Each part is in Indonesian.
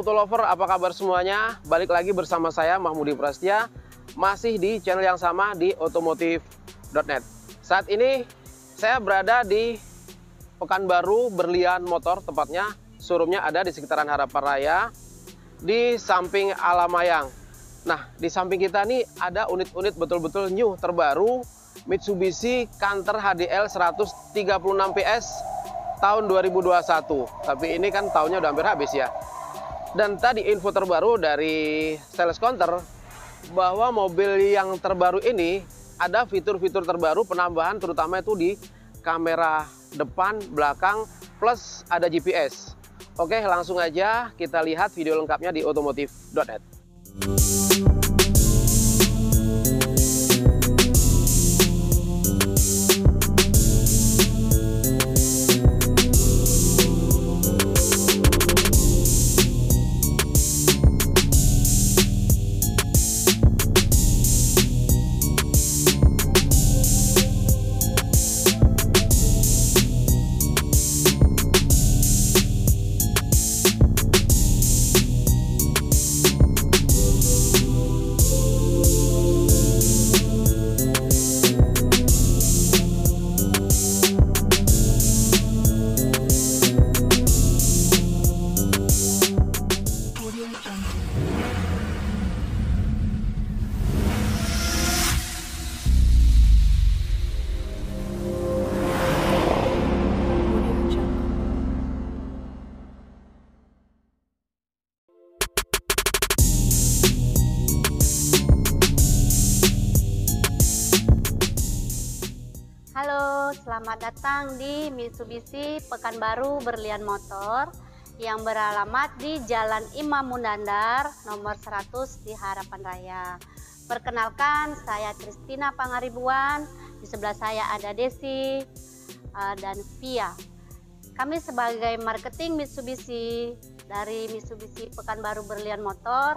Auto Lover, apa kabar semuanya? Balik lagi bersama saya Mahmudi Prastia masih di channel yang sama di otomotif.net. Saat ini saya berada di Pekanbaru Berlian Motor tepatnya showroomnya ada di sekitaran Harapan Raya di samping Alamayang. Nah, di samping kita nih ada unit-unit betul-betul new terbaru Mitsubishi Canter HDL 136 PS tahun 2021. Tapi ini kan tahunnya udah hampir habis ya. Dan tadi info terbaru dari sales counter bahwa mobil yang terbaru ini ada fitur-fitur terbaru penambahan terutama itu di kamera depan, belakang, plus ada GPS. Oke, langsung aja kita lihat video lengkapnya di otomotif.net. Selamat datang di Mitsubishi Pekanbaru Berlian Motor yang beralamat di Jalan Imam Mundandar nomor 100 di Harapan Raya. Perkenalkan, saya Kristina Pangaribuan. Di sebelah saya ada Desi uh, dan Via. Kami sebagai marketing Mitsubishi dari Mitsubishi Pekanbaru Berlian Motor,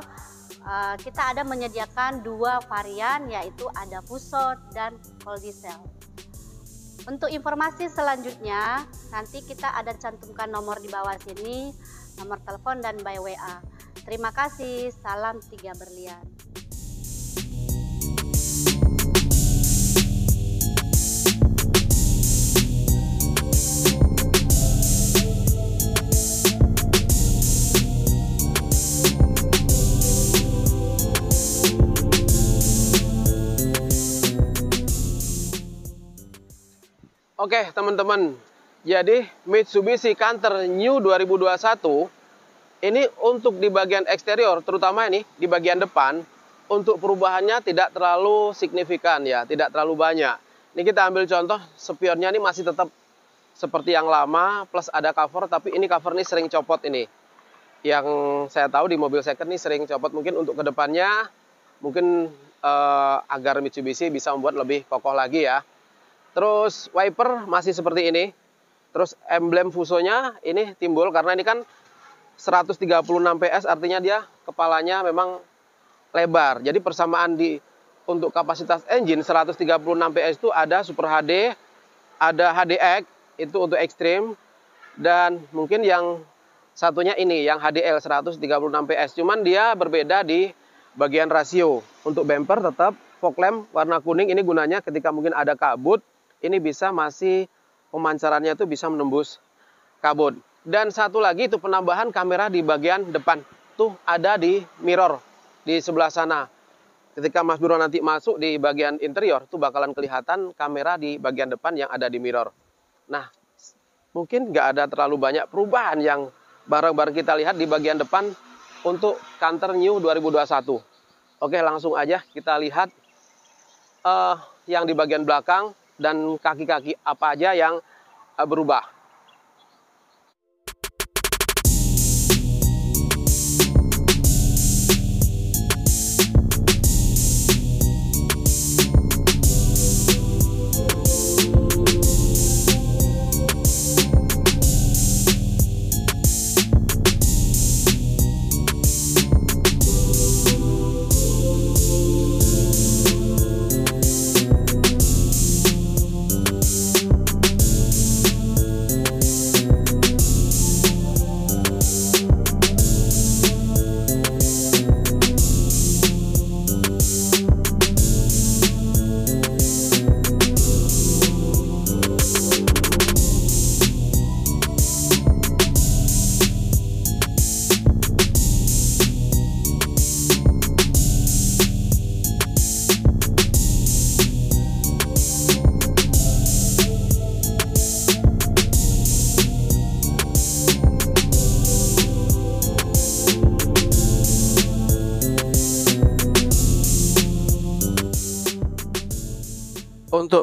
uh, kita ada menyediakan dua varian yaitu ada Fuso dan Cold Diesel. Untuk informasi selanjutnya, nanti kita ada cantumkan nomor di bawah sini, nomor telepon dan by WA. Terima kasih, salam tiga berlian. Oke teman-teman, jadi Mitsubishi Canter New 2021 ini untuk di bagian eksterior, terutama ini di bagian depan, untuk perubahannya tidak terlalu signifikan ya, tidak terlalu banyak. Ini kita ambil contoh, spionnya ini masih tetap seperti yang lama, plus ada cover, tapi ini cover ini sering copot ini. Yang saya tahu di mobil second ini sering copot, mungkin untuk kedepannya, mungkin eh, agar Mitsubishi bisa membuat lebih kokoh lagi ya. Terus wiper masih seperti ini. Terus emblem Fusonya ini timbul karena ini kan 136 PS artinya dia kepalanya memang lebar. Jadi persamaan di untuk kapasitas engine 136 PS itu ada Super HD, ada HDX itu untuk ekstrim dan mungkin yang satunya ini yang HDL 136 PS. Cuman dia berbeda di bagian rasio. Untuk bumper tetap fog lamp warna kuning ini gunanya ketika mungkin ada kabut ini bisa masih pemancarannya itu bisa menembus kabut. Dan satu lagi itu penambahan kamera di bagian depan. Tuh ada di mirror di sebelah sana. Ketika Mas Bro nanti masuk di bagian interior, tuh bakalan kelihatan kamera di bagian depan yang ada di mirror. Nah, mungkin nggak ada terlalu banyak perubahan yang barang-barang kita lihat di bagian depan untuk Canter New 2021. Oke, langsung aja kita lihat uh, yang di bagian belakang dan kaki-kaki apa aja yang eh, berubah.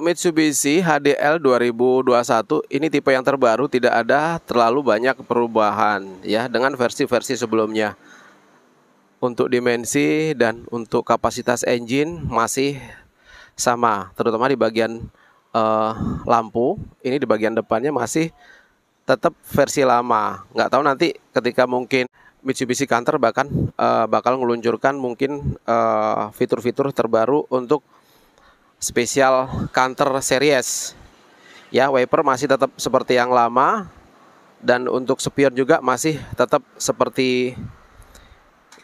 Untuk Mitsubishi HDL 2021 ini tipe yang terbaru tidak ada terlalu banyak perubahan ya dengan versi-versi sebelumnya. Untuk dimensi dan untuk kapasitas engine masih sama, terutama di bagian uh, lampu. Ini di bagian depannya masih tetap versi lama. Nggak tahu nanti ketika mungkin Mitsubishi Canter bahkan uh, bakal meluncurkan mungkin eh, fitur-fitur uh, fitur -fitur terbaru untuk spesial Counter Series. Ya, wiper masih tetap seperti yang lama dan untuk spion juga masih tetap seperti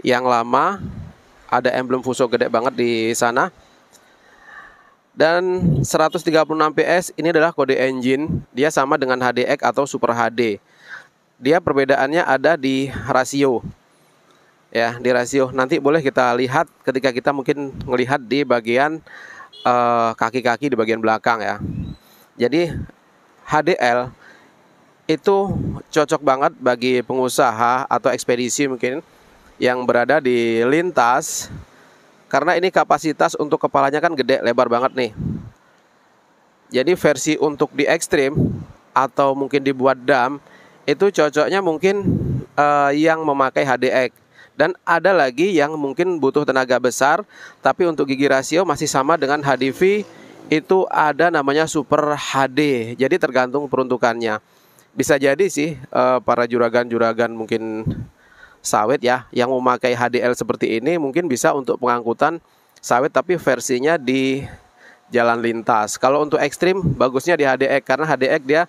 yang lama. Ada emblem Fuso gede banget di sana. Dan 136 PS ini adalah kode engine. Dia sama dengan HDX atau Super HD. Dia perbedaannya ada di rasio ya di rasio nanti boleh kita lihat ketika kita mungkin melihat di bagian Eh, kaki-kaki uh, di bagian belakang ya. Jadi HDL itu cocok banget bagi pengusaha atau ekspedisi mungkin yang berada di lintas karena ini kapasitas untuk kepalanya kan gede lebar banget nih. Jadi versi untuk di ekstrim atau mungkin dibuat dam itu cocoknya mungkin uh, yang memakai HDX dan ada lagi yang mungkin butuh tenaga besar, tapi untuk gigi rasio masih sama dengan HDV itu ada namanya Super HD. Jadi tergantung peruntukannya. Bisa jadi sih eh, para juragan-juragan mungkin sawit ya yang memakai HDL seperti ini mungkin bisa untuk pengangkutan sawit tapi versinya di jalan lintas. Kalau untuk ekstrim bagusnya di HDX karena HDX dia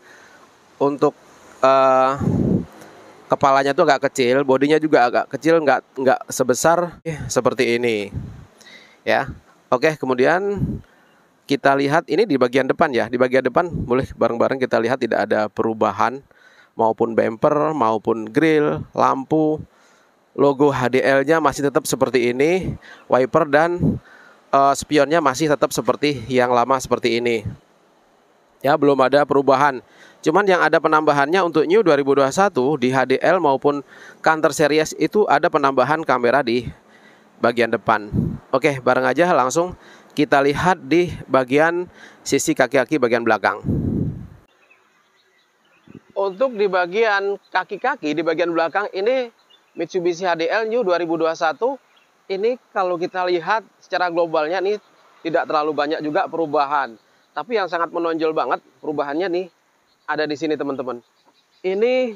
untuk uh, kepalanya tuh agak kecil, bodinya juga agak kecil, nggak nggak sebesar eh, seperti ini. Ya, oke. Kemudian kita lihat ini di bagian depan ya. Di bagian depan boleh bareng-bareng kita lihat tidak ada perubahan maupun bumper maupun grill, lampu, logo HDL-nya masih tetap seperti ini, wiper dan uh, spionnya masih tetap seperti yang lama seperti ini. Ya, belum ada perubahan. Cuman yang ada penambahannya untuk New 2021 di HDL maupun Canter Series itu ada penambahan kamera di bagian depan. Oke, bareng aja langsung kita lihat di bagian sisi kaki-kaki bagian belakang. Untuk di bagian kaki-kaki di bagian belakang ini Mitsubishi HDL New 2021 ini kalau kita lihat secara globalnya nih tidak terlalu banyak juga perubahan. Tapi yang sangat menonjol banget perubahannya nih ada di sini teman-teman. Ini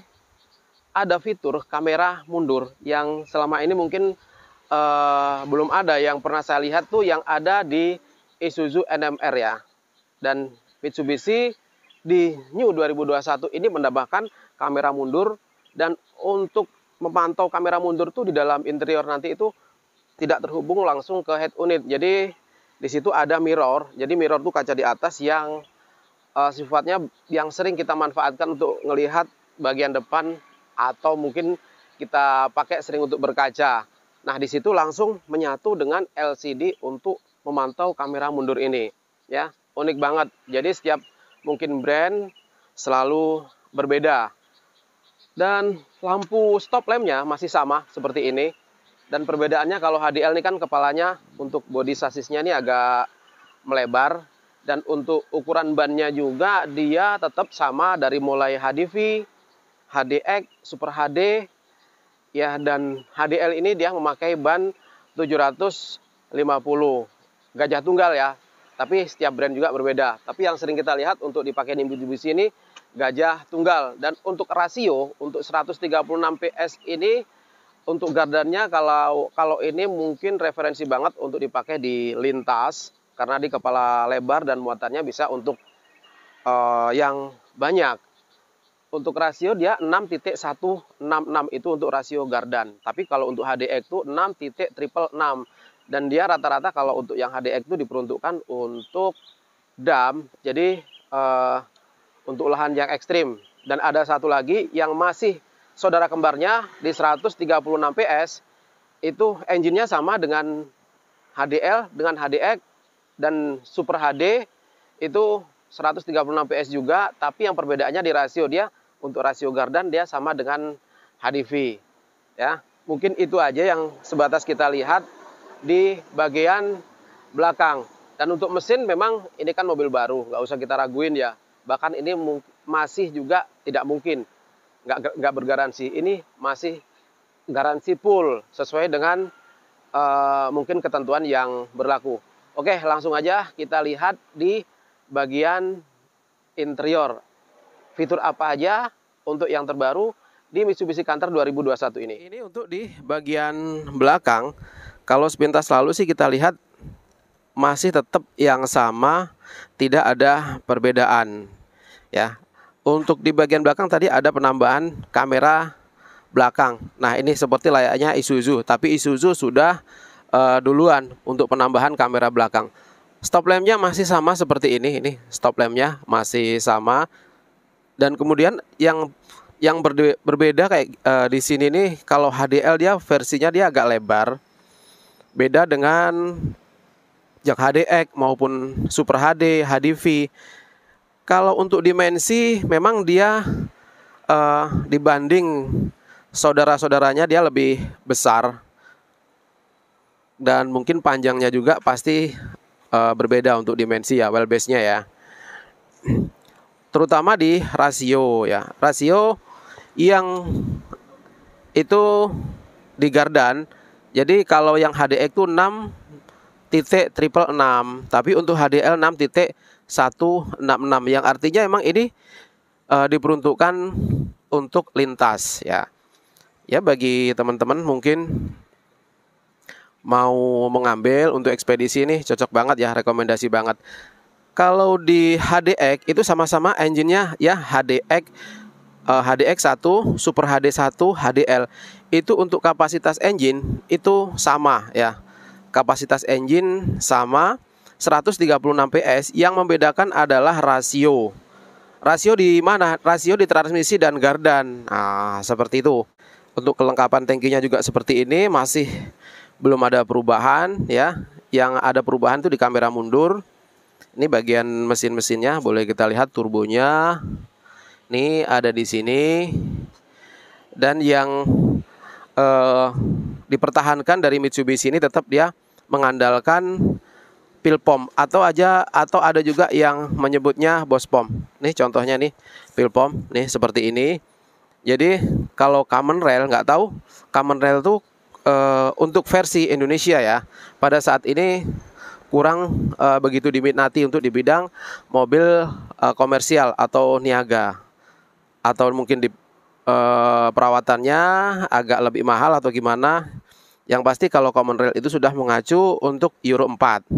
ada fitur kamera mundur yang selama ini mungkin uh, belum ada yang pernah saya lihat tuh yang ada di Isuzu NMR ya. Dan Mitsubishi di New 2021 ini menambahkan kamera mundur dan untuk memantau kamera mundur tuh di dalam interior nanti itu tidak terhubung langsung ke head unit. Jadi di situ ada mirror. Jadi mirror tuh kaca di atas yang uh, sifatnya yang sering kita manfaatkan untuk melihat bagian depan atau mungkin kita pakai sering untuk berkaca. Nah, di situ langsung menyatu dengan LCD untuk memantau kamera mundur ini. Ya, unik banget. Jadi setiap mungkin brand selalu berbeda. Dan lampu stop lampnya masih sama seperti ini. Dan perbedaannya kalau HDL ini kan kepalanya untuk body sasisnya ini agak melebar dan untuk ukuran bannya juga dia tetap sama dari mulai HDV, HDX, Super HD ya dan HDL ini dia memakai ban 750 gajah tunggal ya. Tapi setiap brand juga berbeda. Tapi yang sering kita lihat untuk dipakai di Mitsubishi ini gajah tunggal dan untuk rasio untuk 136 PS ini untuk gardannya kalau kalau ini mungkin referensi banget untuk dipakai di lintas karena di kepala lebar dan muatannya bisa untuk uh, yang banyak. Untuk rasio dia 6.166 itu untuk rasio gardan. Tapi kalau untuk HDX itu 6.666 dan dia rata-rata kalau untuk yang HDX itu diperuntukkan untuk dam. Jadi uh, untuk lahan yang ekstrim. Dan ada satu lagi yang masih saudara kembarnya di 136 PS itu engine-nya sama dengan HDL dengan HDX dan Super HD itu 136 PS juga, tapi yang perbedaannya di rasio dia untuk rasio gardan dia sama dengan HDV. Ya, mungkin itu aja yang sebatas kita lihat di bagian belakang. Dan untuk mesin memang ini kan mobil baru, nggak usah kita raguin ya. Bahkan ini masih juga tidak mungkin, nggak, nggak bergaransi. Ini masih garansi full sesuai dengan uh, mungkin ketentuan yang berlaku. Oke, langsung aja kita lihat di bagian interior. Fitur apa aja untuk yang terbaru di Mitsubishi Canter 2021 ini. Ini untuk di bagian belakang, kalau sepintas lalu sih kita lihat masih tetap yang sama, tidak ada perbedaan. Ya. Untuk di bagian belakang tadi ada penambahan kamera belakang. Nah, ini seperti layaknya Isuzu, tapi Isuzu sudah uh, duluan untuk penambahan kamera belakang. Stop lampnya masih sama seperti ini, ini stop lampnya masih sama. Dan kemudian yang yang berbeda kayak uh, di sini nih kalau HDL dia versinya dia agak lebar. Beda dengan jak HDX maupun Super HD, HDV. Kalau untuk dimensi memang dia uh, dibanding saudara-saudaranya dia lebih besar dan mungkin panjangnya juga pasti uh, berbeda untuk dimensi ya base nya ya. Terutama di rasio ya. Rasio yang itu di gardan. Jadi kalau yang HDX itu 6 titik triple 6, tapi untuk HDL 6 titik 166 yang artinya emang ini uh, diperuntukkan untuk lintas ya. Ya bagi teman-teman mungkin mau mengambil untuk ekspedisi ini cocok banget ya, rekomendasi banget. Kalau di HDX itu sama-sama engine-nya ya HDX eh, HDX 1, Super HD 1, HDL. Itu untuk kapasitas engine itu sama ya. Kapasitas engine sama 136 PS. Yang membedakan adalah rasio. Rasio di mana? Rasio di transmisi dan gardan. Nah, seperti itu. Untuk kelengkapan tangkinya juga seperti ini masih belum ada perubahan ya. Yang ada perubahan itu di kamera mundur. Ini bagian mesin-mesinnya, boleh kita lihat turbonya. Ini ada di sini. Dan yang eh, dipertahankan dari Mitsubishi ini tetap dia mengandalkan pil pom atau aja atau ada juga yang menyebutnya bos pom. Nih contohnya nih pil pom nih seperti ini. Jadi kalau common rail nggak tahu common rail tuh uh, untuk versi Indonesia ya pada saat ini kurang uh, begitu diminati untuk di bidang mobil uh, komersial atau niaga atau mungkin di uh, perawatannya agak lebih mahal atau gimana yang pasti kalau common rail itu sudah mengacu untuk Euro 4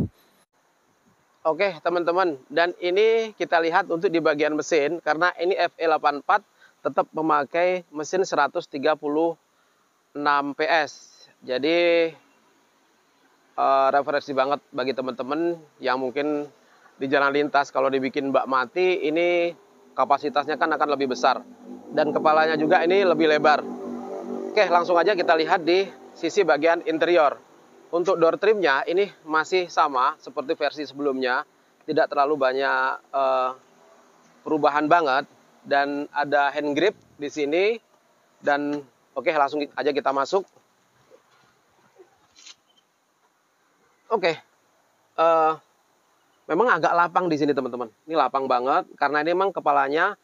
Oke teman-teman dan ini kita lihat untuk di bagian mesin karena ini FE84 tetap memakai mesin 136 PS jadi uh, referensi banget bagi teman-teman yang mungkin di jalan lintas kalau dibikin bak mati ini kapasitasnya kan akan lebih besar dan kepalanya juga ini lebih lebar. Oke, langsung aja kita lihat di sisi bagian interior. Untuk door trimnya ini masih sama seperti versi sebelumnya, tidak terlalu banyak uh, perubahan banget dan ada hand grip di sini dan oke langsung aja kita masuk Oke, okay. uh, eh, memang agak lapang di sini teman-teman. Ini lapang banget karena ini memang kepalanya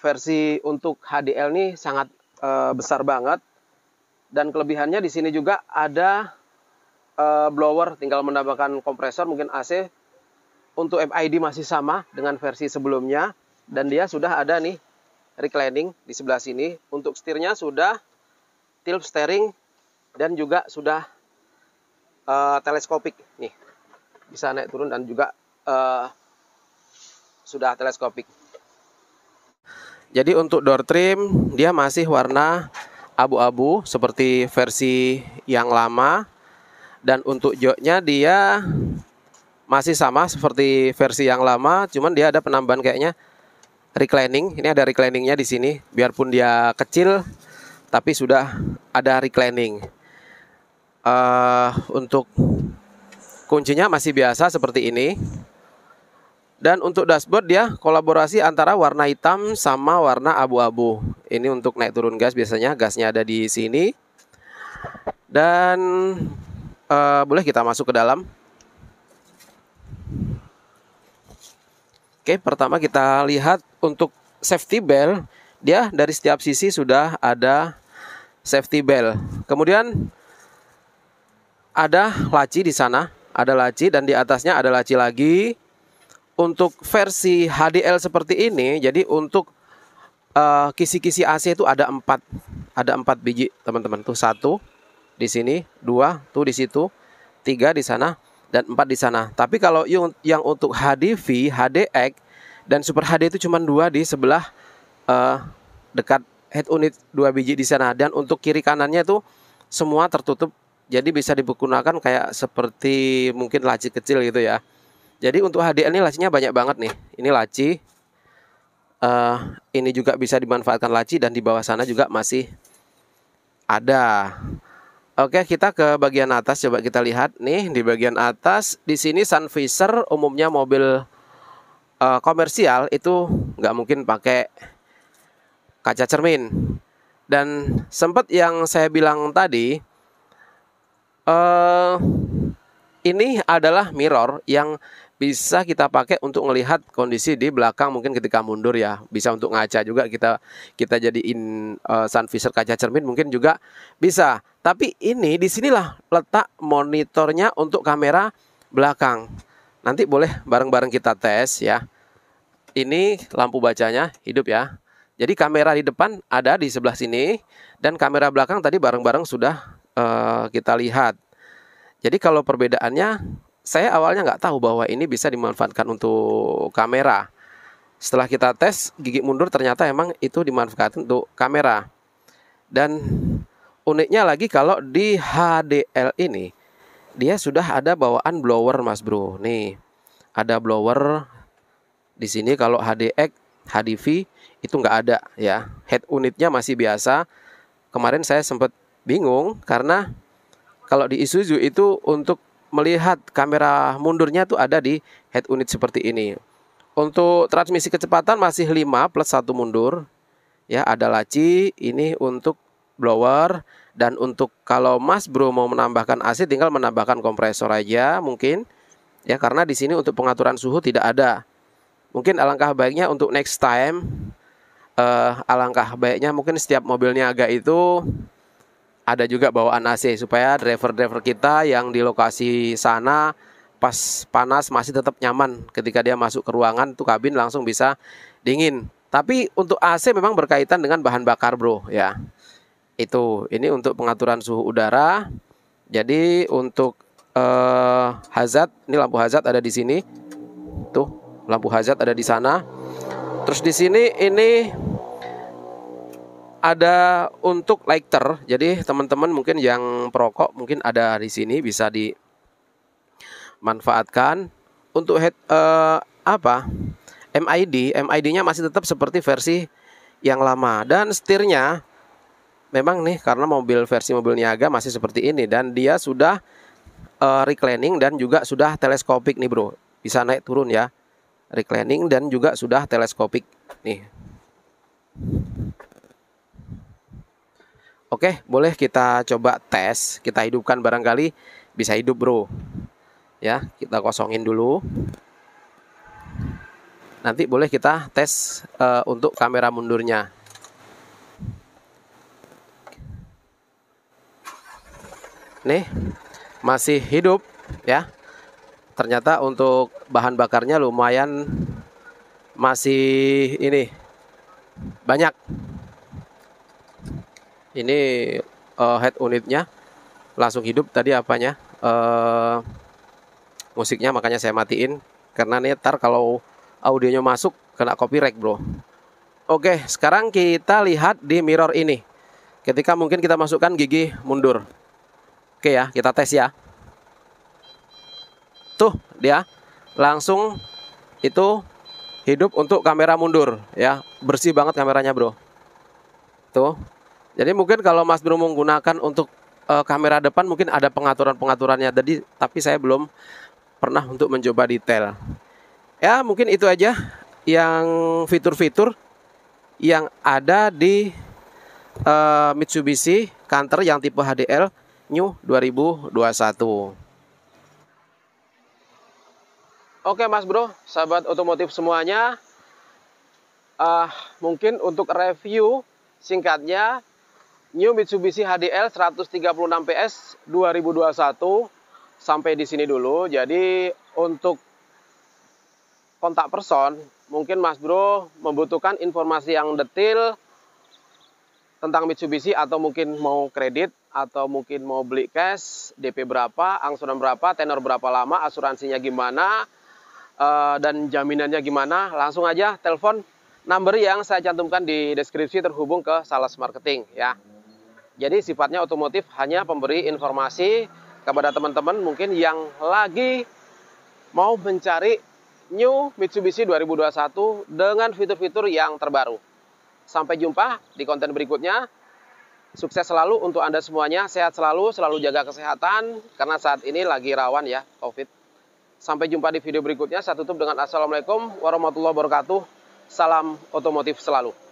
versi untuk HDL ini sangat uh, besar banget. Dan kelebihannya di sini juga ada uh, blower, tinggal menambahkan kompresor mungkin AC. Untuk MID masih sama dengan versi sebelumnya dan dia sudah ada nih reclining di sebelah sini. Untuk setirnya sudah tilt steering dan juga sudah uh, teleskopik nih bisa naik turun dan juga uh, sudah teleskopik jadi untuk door trim dia masih warna abu-abu seperti versi yang lama dan untuk joknya dia masih sama seperti versi yang lama cuman dia ada penambahan kayaknya reclining ini ada recliningnya di sini biarpun dia kecil tapi sudah ada reclining uh, untuk kuncinya masih biasa seperti ini. Dan untuk dashboard dia kolaborasi antara warna hitam sama warna abu-abu. Ini untuk naik turun gas biasanya gasnya ada di sini. Dan uh, boleh kita masuk ke dalam. Oke, pertama kita lihat untuk safety belt, dia dari setiap sisi sudah ada safety belt. Kemudian ada laci di sana, ada laci dan di atasnya ada laci lagi. Untuk versi HDL seperti ini, jadi untuk kisi eh, kisi-kisi AC itu ada empat, ada empat biji teman-teman. Tuh satu di sini, dua tuh di situ, tiga di sana dan empat di sana. Tapi kalau yang, yang untuk HDV, HDX dan Super HD itu cuma dua di sebelah uh, dekat head unit dua biji di sana dan untuk kiri kanannya itu semua tertutup jadi bisa digunakan kayak seperti mungkin laci kecil gitu ya. Jadi untuk HDL ini lacinya banyak banget nih. Ini laci. Uh, ini juga bisa dimanfaatkan laci dan di bawah sana juga masih ada. Oke, kita ke bagian atas coba kita lihat nih di bagian atas di sini sun visor umumnya mobil uh, komersial itu nggak mungkin pakai kaca cermin. Dan sempat yang saya bilang tadi Eh, ini adalah mirror yang bisa kita pakai untuk melihat kondisi di belakang mungkin ketika mundur ya bisa untuk ngaca juga kita kita jadiin uh, sun visor kaca cermin mungkin juga bisa tapi ini disinilah letak monitornya untuk kamera belakang nanti boleh bareng-bareng kita tes ya ini lampu bacanya hidup ya jadi kamera di depan ada di sebelah sini dan kamera belakang tadi bareng-bareng sudah Eh, kita lihat. Jadi kalau perbedaannya, saya awalnya nggak tahu bahwa ini bisa dimanfaatkan untuk kamera. Setelah kita tes gigi mundur ternyata emang itu dimanfaatkan untuk kamera. Dan uniknya lagi kalau di HDL ini dia sudah ada bawaan blower Mas Bro. Nih, ada blower di sini kalau HDX, HDV itu nggak ada ya. Head unitnya masih biasa. Kemarin saya sempat bingung karena kalau di Isuzu itu untuk melihat kamera mundurnya tuh ada di head unit seperti ini. Untuk transmisi kecepatan masih 5 plus 1 mundur. Ya, ada laci ini untuk blower dan untuk kalau Mas Bro mau menambahkan AC tinggal menambahkan kompresor aja mungkin. Ya, karena di sini untuk pengaturan suhu tidak ada. Mungkin alangkah baiknya untuk next time eh alangkah baiknya mungkin setiap mobilnya agak itu ada juga bawaan AC supaya driver-driver kita yang di lokasi sana pas panas masih tetap nyaman ketika dia masuk ke ruangan tuh kabin langsung bisa dingin. Tapi untuk AC memang berkaitan dengan bahan bakar, Bro, ya. Itu ini untuk pengaturan suhu udara. Jadi untuk eh, hazard, ini lampu hazard ada di sini. Tuh, lampu hazard ada di sana. Terus di sini ini ada untuk lighter. Jadi teman-teman mungkin yang perokok mungkin ada di sini bisa dimanfaatkan untuk head uh, apa? MID, MID-nya masih tetap seperti versi yang lama dan setirnya memang nih karena mobil versi mobil Niaga masih seperti ini dan dia sudah uh, reclining dan juga sudah teleskopik nih bro bisa naik turun ya reclining dan juga sudah teleskopik nih Oke, boleh kita coba tes, kita hidupkan barangkali bisa hidup, Bro. Ya, kita kosongin dulu. Nanti boleh kita tes uh, untuk kamera mundurnya. Nih, masih hidup ya. Ternyata untuk bahan bakarnya lumayan masih ini banyak ini uh, head unitnya langsung hidup tadi apanya uh, musiknya makanya saya matiin karena netar kalau audionya masuk kena copyright bro oke sekarang kita lihat di mirror ini ketika mungkin kita masukkan gigi mundur oke ya kita tes ya tuh dia langsung itu hidup untuk kamera mundur ya bersih banget kameranya bro tuh jadi mungkin kalau Mas Bro menggunakan untuk uh, kamera depan mungkin ada pengaturan-pengaturannya tadi tapi saya belum pernah untuk mencoba detail. Ya, mungkin itu aja yang fitur-fitur yang ada di uh, Mitsubishi Canter yang tipe HDL New 2021. Oke, Mas Bro, sahabat otomotif semuanya, uh, mungkin untuk review singkatnya New Mitsubishi HDL 136 PS 2021 sampai di sini dulu. Jadi untuk kontak person, mungkin Mas Bro membutuhkan informasi yang detail tentang Mitsubishi atau mungkin mau kredit atau mungkin mau beli cash, DP berapa, angsuran berapa, tenor berapa lama, asuransinya gimana, eh, dan jaminannya gimana, langsung aja telepon number yang saya cantumkan di deskripsi terhubung ke Sales Marketing ya. Jadi sifatnya otomotif hanya pemberi informasi kepada teman-teman mungkin yang lagi mau mencari New Mitsubishi 2021 dengan fitur-fitur yang terbaru. Sampai jumpa di konten berikutnya. Sukses selalu untuk Anda semuanya, sehat selalu, selalu jaga kesehatan, karena saat ini lagi rawan ya COVID. Sampai jumpa di video berikutnya, saya tutup dengan Assalamualaikum warahmatullahi wabarakatuh. Salam otomotif selalu.